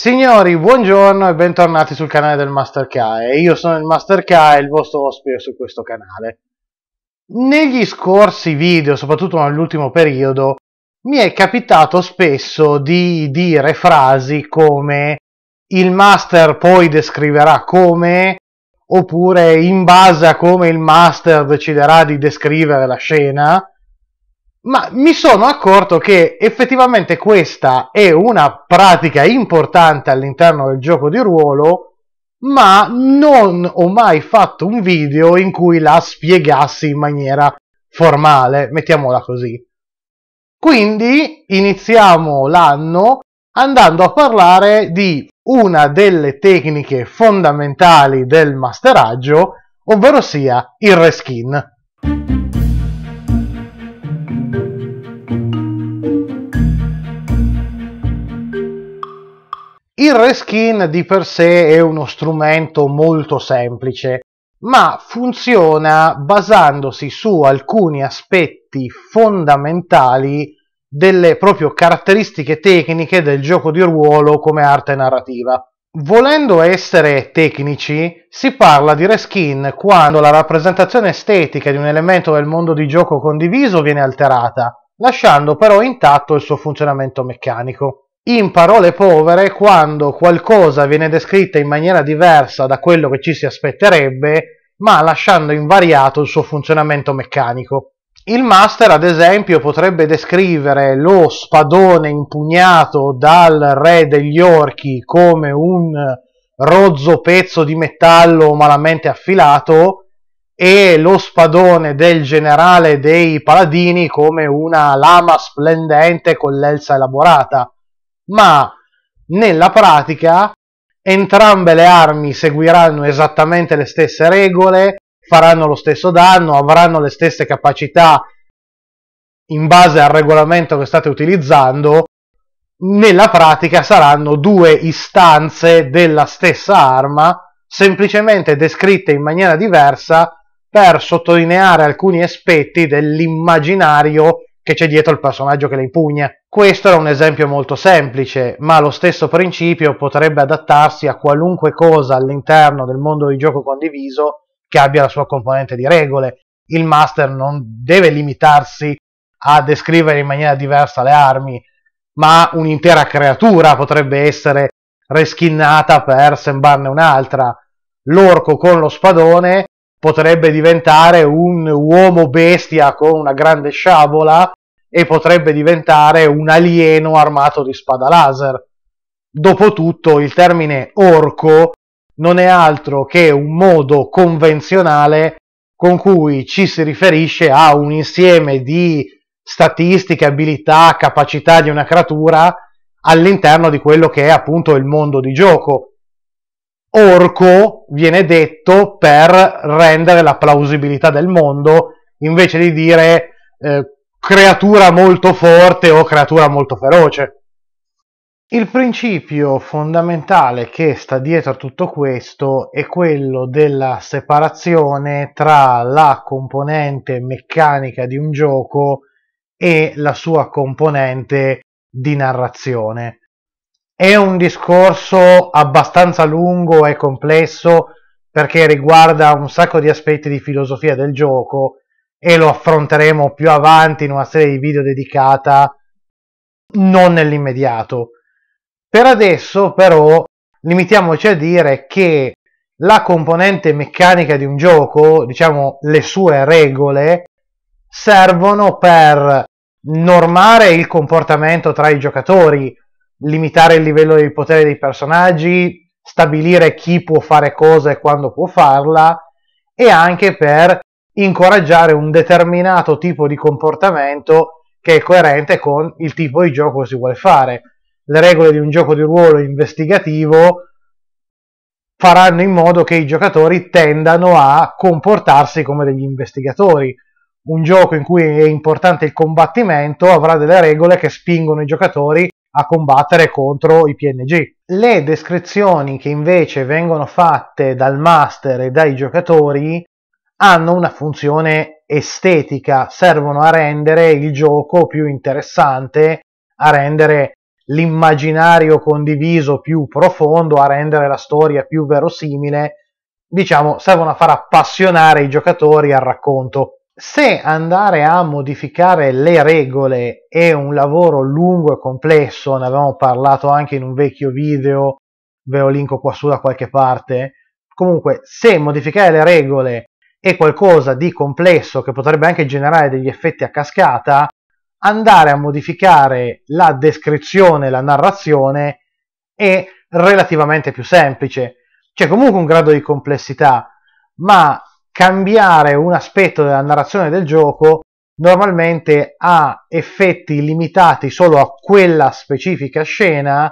Signori, buongiorno e bentornati sul canale del Master K. Io sono il Master K e il vostro ospite su questo canale. Negli scorsi video, soprattutto nell'ultimo periodo, mi è capitato spesso di dire frasi come il master poi descriverà come, oppure in base a come il master deciderà di descrivere la scena, ma mi sono accorto che effettivamente questa è una pratica importante all'interno del gioco di ruolo, ma non ho mai fatto un video in cui la spiegassi in maniera formale, mettiamola così. Quindi iniziamo l'anno andando a parlare di una delle tecniche fondamentali del masteraggio, ovvero sia il reskin. Il reskin di per sé è uno strumento molto semplice, ma funziona basandosi su alcuni aspetti fondamentali delle proprio caratteristiche tecniche del gioco di ruolo come arte narrativa. Volendo essere tecnici, si parla di reskin quando la rappresentazione estetica di un elemento del mondo di gioco condiviso viene alterata, lasciando però intatto il suo funzionamento meccanico. In parole povere, quando qualcosa viene descritta in maniera diversa da quello che ci si aspetterebbe, ma lasciando invariato il suo funzionamento meccanico. Il master, ad esempio, potrebbe descrivere lo spadone impugnato dal re degli orchi come un rozzo pezzo di metallo malamente affilato e lo spadone del generale dei paladini come una lama splendente con l'elsa elaborata ma nella pratica entrambe le armi seguiranno esattamente le stesse regole, faranno lo stesso danno, avranno le stesse capacità in base al regolamento che state utilizzando, nella pratica saranno due istanze della stessa arma, semplicemente descritte in maniera diversa per sottolineare alcuni aspetti dell'immaginario che c'è dietro il personaggio che le impugna. Questo era un esempio molto semplice, ma lo stesso principio potrebbe adattarsi a qualunque cosa all'interno del mondo di gioco condiviso che abbia la sua componente di regole. Il master non deve limitarsi a descrivere in maniera diversa le armi, ma un'intera creatura potrebbe essere reskinnata per sembrarne un'altra. L'orco con lo spadone potrebbe diventare un uomo bestia con una grande sciabola e potrebbe diventare un alieno armato di spada laser. Dopotutto il termine orco non è altro che un modo convenzionale con cui ci si riferisce a un insieme di statistiche, abilità, capacità di una creatura all'interno di quello che è appunto il mondo di gioco. Orco viene detto per rendere la plausibilità del mondo invece di dire eh, creatura molto forte o creatura molto feroce. Il principio fondamentale che sta dietro a tutto questo è quello della separazione tra la componente meccanica di un gioco e la sua componente di narrazione. È un discorso abbastanza lungo e complesso perché riguarda un sacco di aspetti di filosofia del gioco e lo affronteremo più avanti in una serie di video dedicata, non nell'immediato. Per adesso, però, limitiamoci a dire che la componente meccanica di un gioco, diciamo le sue regole, servono per normare il comportamento tra i giocatori, limitare il livello di potere dei personaggi, stabilire chi può fare cosa e quando può farla e anche per incoraggiare un determinato tipo di comportamento che è coerente con il tipo di gioco che si vuole fare. Le regole di un gioco di ruolo investigativo faranno in modo che i giocatori tendano a comportarsi come degli investigatori. Un gioco in cui è importante il combattimento avrà delle regole che spingono i giocatori a combattere contro i PNG. Le descrizioni che invece vengono fatte dal master e dai giocatori hanno una funzione estetica, servono a rendere il gioco più interessante, a rendere l'immaginario condiviso più profondo, a rendere la storia più verosimile, diciamo, servono a far appassionare i giocatori al racconto. Se andare a modificare le regole è un lavoro lungo e complesso, ne avevamo parlato anche in un vecchio video, ve lo linko qua su da qualche parte, comunque se modificare le regole e qualcosa di complesso che potrebbe anche generare degli effetti a cascata, andare a modificare la descrizione, la narrazione è relativamente più semplice. C'è comunque un grado di complessità, ma cambiare un aspetto della narrazione del gioco normalmente ha effetti limitati solo a quella specifica scena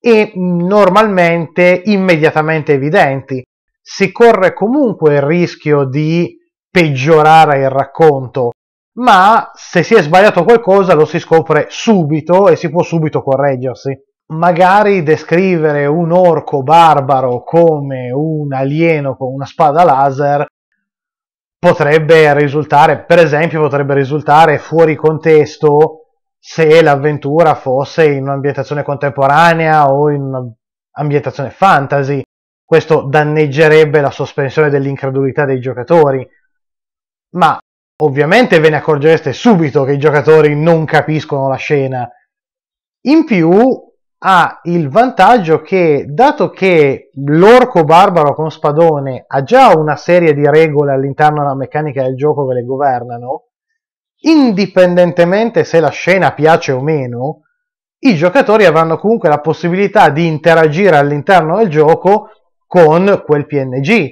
e normalmente immediatamente evidenti si corre comunque il rischio di peggiorare il racconto, ma se si è sbagliato qualcosa lo si scopre subito e si può subito correggersi. Magari descrivere un orco barbaro come un alieno con una spada laser potrebbe risultare, per esempio, potrebbe risultare fuori contesto se l'avventura fosse in un'ambientazione contemporanea o in un'ambientazione fantasy questo danneggerebbe la sospensione dell'incredulità dei giocatori, ma ovviamente ve ne accorgereste subito che i giocatori non capiscono la scena. In più ha il vantaggio che, dato che l'orco barbaro con spadone ha già una serie di regole all'interno della meccanica del gioco che le governano, indipendentemente se la scena piace o meno, i giocatori avranno comunque la possibilità di interagire all'interno del gioco con quel PNG.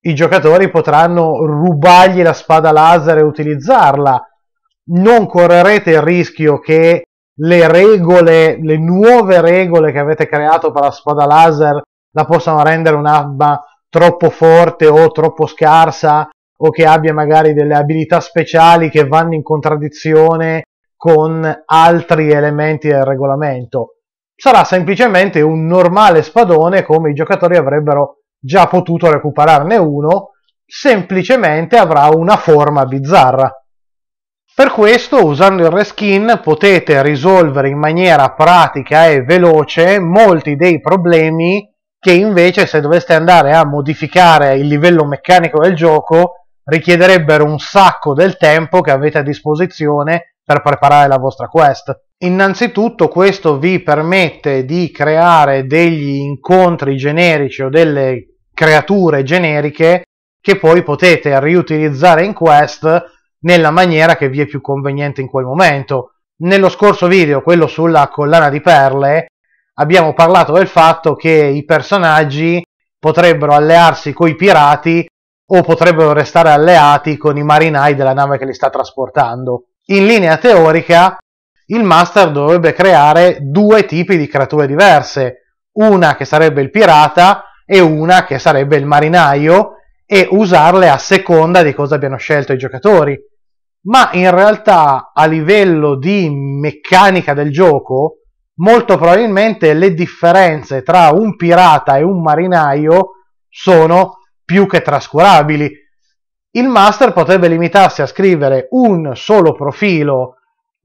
I giocatori potranno rubargli la spada laser e utilizzarla. Non correrete il rischio che le regole, le nuove regole che avete creato per la spada laser la possano rendere un'arma troppo forte o troppo scarsa o che abbia magari delle abilità speciali che vanno in contraddizione con altri elementi del regolamento sarà semplicemente un normale spadone come i giocatori avrebbero già potuto recuperarne uno, semplicemente avrà una forma bizzarra. Per questo, usando il reskin, potete risolvere in maniera pratica e veloce molti dei problemi che invece se doveste andare a modificare il livello meccanico del gioco richiederebbero un sacco del tempo che avete a disposizione per preparare la vostra quest. Innanzitutto questo vi permette di creare degli incontri generici o delle creature generiche che poi potete riutilizzare in quest nella maniera che vi è più conveniente in quel momento. Nello scorso video, quello sulla collana di perle, abbiamo parlato del fatto che i personaggi potrebbero allearsi coi pirati o potrebbero restare alleati con i marinai della nave che li sta trasportando. In linea teorica, il master dovrebbe creare due tipi di creature diverse, una che sarebbe il pirata e una che sarebbe il marinaio e usarle a seconda di cosa abbiano scelto i giocatori. Ma in realtà a livello di meccanica del gioco, molto probabilmente le differenze tra un pirata e un marinaio sono più che trascurabili. Il master potrebbe limitarsi a scrivere un solo profilo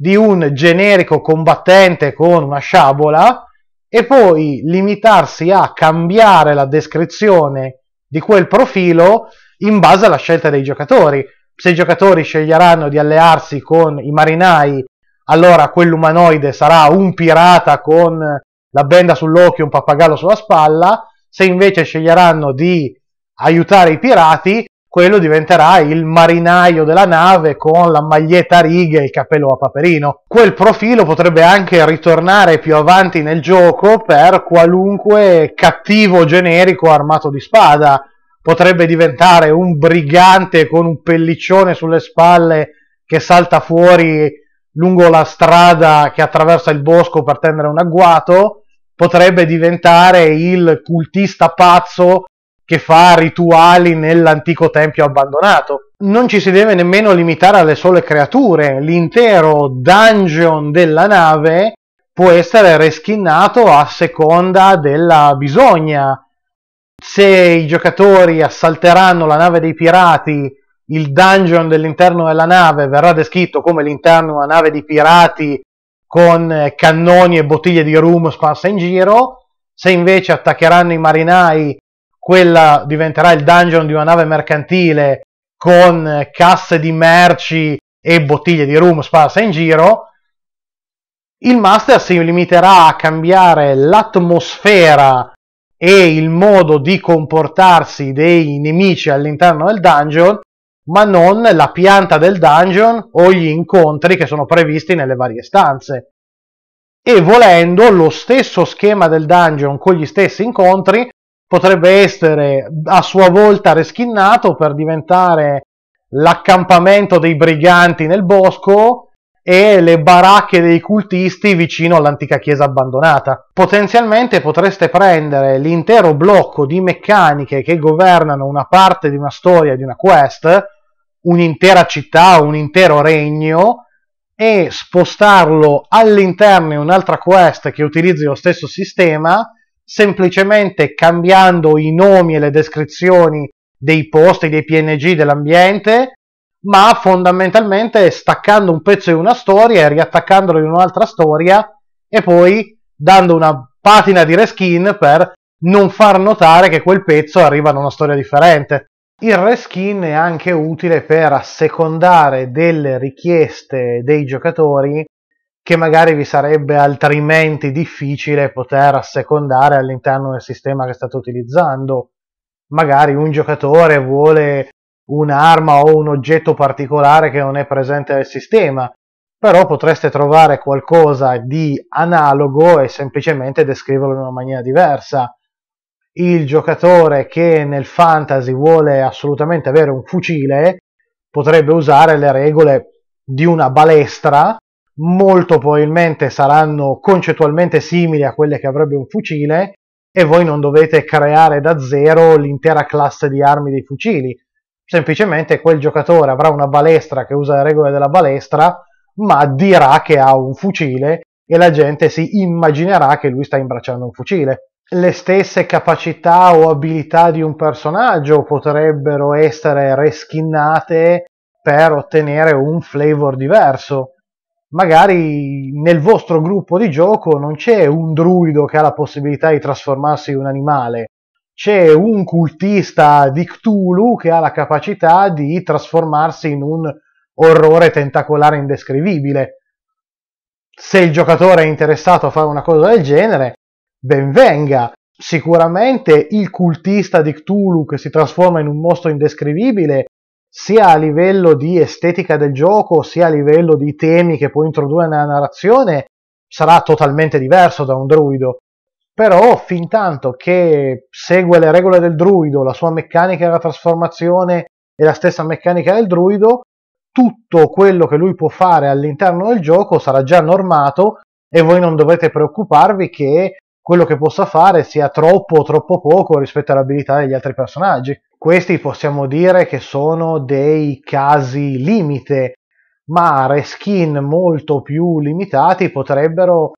di un generico combattente con una sciabola e poi limitarsi a cambiare la descrizione di quel profilo in base alla scelta dei giocatori. Se i giocatori sceglieranno di allearsi con i marinai, allora quell'umanoide sarà un pirata con la benda sull'occhio e un pappagallo sulla spalla. Se invece sceglieranno di aiutare i pirati, quello diventerà il marinaio della nave con la maglietta a righe e il capello a paperino. Quel profilo potrebbe anche ritornare più avanti nel gioco per qualunque cattivo generico armato di spada. Potrebbe diventare un brigante con un pelliccione sulle spalle che salta fuori lungo la strada che attraversa il bosco per tendere un agguato. Potrebbe diventare il cultista pazzo che fa rituali nell'antico tempio abbandonato. Non ci si deve nemmeno limitare alle sole creature, l'intero dungeon della nave può essere reschinnato a seconda della bisogna. Se i giocatori assalteranno la nave dei pirati, il dungeon dell'interno della nave verrà descritto come l'interno di una nave di pirati con eh, cannoni e bottiglie di rum sparse in giro. Se invece attaccheranno i marinai, quella diventerà il dungeon di una nave mercantile con casse di merci e bottiglie di rum sparse in giro, il master si limiterà a cambiare l'atmosfera e il modo di comportarsi dei nemici all'interno del dungeon, ma non la pianta del dungeon o gli incontri che sono previsti nelle varie stanze. E volendo lo stesso schema del dungeon con gli stessi incontri potrebbe essere a sua volta reschinnato per diventare l'accampamento dei briganti nel bosco e le baracche dei cultisti vicino all'antica chiesa abbandonata. Potenzialmente potreste prendere l'intero blocco di meccaniche che governano una parte di una storia, di una quest, un'intera città, un intero regno, e spostarlo all'interno di un'altra quest che utilizzi lo stesso sistema semplicemente cambiando i nomi e le descrizioni dei posti, dei PNG dell'ambiente, ma fondamentalmente staccando un pezzo di una storia e riattaccandolo in un'altra storia e poi dando una patina di reskin per non far notare che quel pezzo arriva in una storia differente. Il reskin è anche utile per assecondare delle richieste dei giocatori che magari vi sarebbe altrimenti difficile poter assecondare all'interno del sistema che state utilizzando. Magari un giocatore vuole un'arma o un oggetto particolare che non è presente nel sistema, però potreste trovare qualcosa di analogo e semplicemente descriverlo in una maniera diversa. Il giocatore che nel fantasy vuole assolutamente avere un fucile potrebbe usare le regole di una balestra molto probabilmente saranno concettualmente simili a quelle che avrebbe un fucile e voi non dovete creare da zero l'intera classe di armi dei fucili. Semplicemente quel giocatore avrà una balestra che usa le regole della balestra, ma dirà che ha un fucile e la gente si immaginerà che lui sta imbracciando un fucile. Le stesse capacità o abilità di un personaggio potrebbero essere reskinnate per ottenere un flavor diverso magari nel vostro gruppo di gioco non c'è un druido che ha la possibilità di trasformarsi in un animale, c'è un cultista di Cthulhu che ha la capacità di trasformarsi in un orrore tentacolare indescrivibile. Se il giocatore è interessato a fare una cosa del genere, ben venga. Sicuramente il cultista di Cthulhu che si trasforma in un mostro indescrivibile sia a livello di estetica del gioco, sia a livello di temi che può introdurre nella narrazione, sarà totalmente diverso da un druido. Però fin tanto che segue le regole del druido, la sua meccanica della trasformazione e la stessa meccanica del druido, tutto quello che lui può fare all'interno del gioco sarà già normato e voi non dovrete preoccuparvi che quello che possa fare sia troppo o troppo poco rispetto all'abilità degli altri personaggi. Questi possiamo dire che sono dei casi limite, ma reskin molto più limitati potrebbero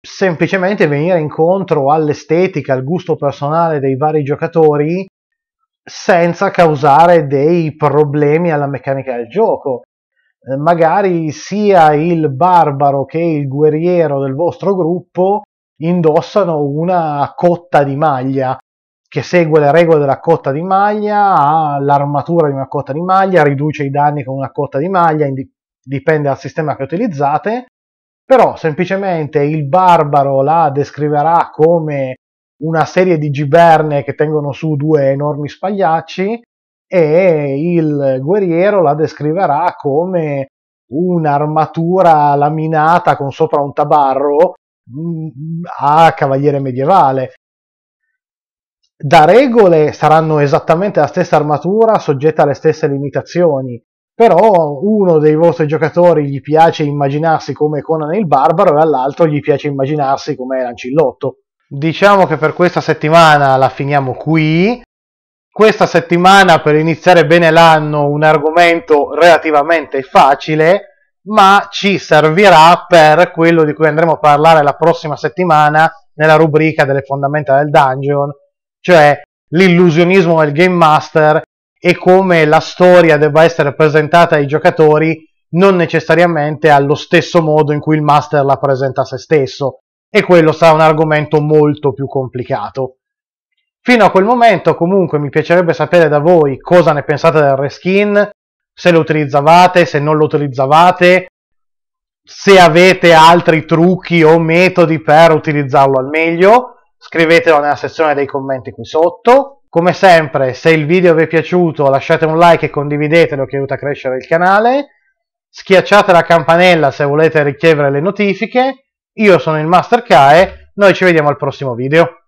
semplicemente venire incontro all'estetica, al gusto personale dei vari giocatori senza causare dei problemi alla meccanica del gioco. Eh, magari sia il barbaro che il guerriero del vostro gruppo indossano una cotta di maglia che segue le regole della cotta di maglia, ha l'armatura di una cotta di maglia, riduce i danni con una cotta di maglia, dipende dal sistema che utilizzate, però semplicemente il barbaro la descriverà come una serie di giberne che tengono su due enormi spagliacci e il guerriero la descriverà come un'armatura laminata con sopra un tabarro mm, a cavaliere medievale da regole saranno esattamente la stessa armatura soggetta alle stesse limitazioni, però uno dei vostri giocatori gli piace immaginarsi come Conan il Barbaro e all'altro gli piace immaginarsi come Lancillotto. Diciamo che per questa settimana la finiamo qui. Questa settimana per iniziare bene l'anno un argomento relativamente facile, ma ci servirà per quello di cui andremo a parlare la prossima settimana nella rubrica delle fondamenta del dungeon, cioè l'illusionismo del game master e come la storia debba essere presentata ai giocatori non necessariamente allo stesso modo in cui il master la presenta a se stesso e quello sarà un argomento molto più complicato. Fino a quel momento comunque mi piacerebbe sapere da voi cosa ne pensate del reskin, se lo utilizzavate, se non lo utilizzavate, se avete altri trucchi o metodi per utilizzarlo al meglio scrivetelo nella sezione dei commenti qui sotto. Come sempre, se il video vi è piaciuto lasciate un like e condividetelo che aiuta a crescere il canale. Schiacciate la campanella se volete ricevere le notifiche. Io sono il Master Kae, noi ci vediamo al prossimo video.